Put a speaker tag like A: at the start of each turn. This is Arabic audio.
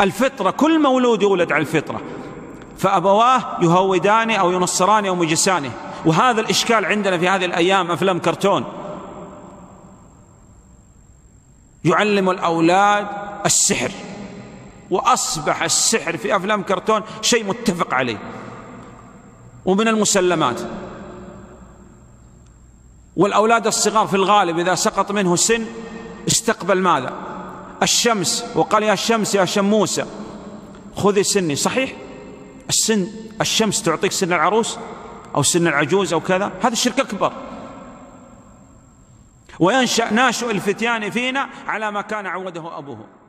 A: الفطرة كل مولود يولد على الفطرة فأبواه يهودانه أو ينصرانه أو مجساني وهذا الإشكال عندنا في هذه الأيام أفلام كرتون يعلم الأولاد السحر وأصبح السحر في أفلام كرتون شيء متفق عليه ومن المسلمات والأولاد الصغار في الغالب إذا سقط منه سن استقبل ماذا؟ الشمس وقال يا شمس يا شموسة خذي سني صحيح السن الشمس تعطيك سن العروس أو سن العجوز أو كذا هذا الشرك أكبر وينشأ ناشئ الفتيان فينا على ما كان عوده أبوه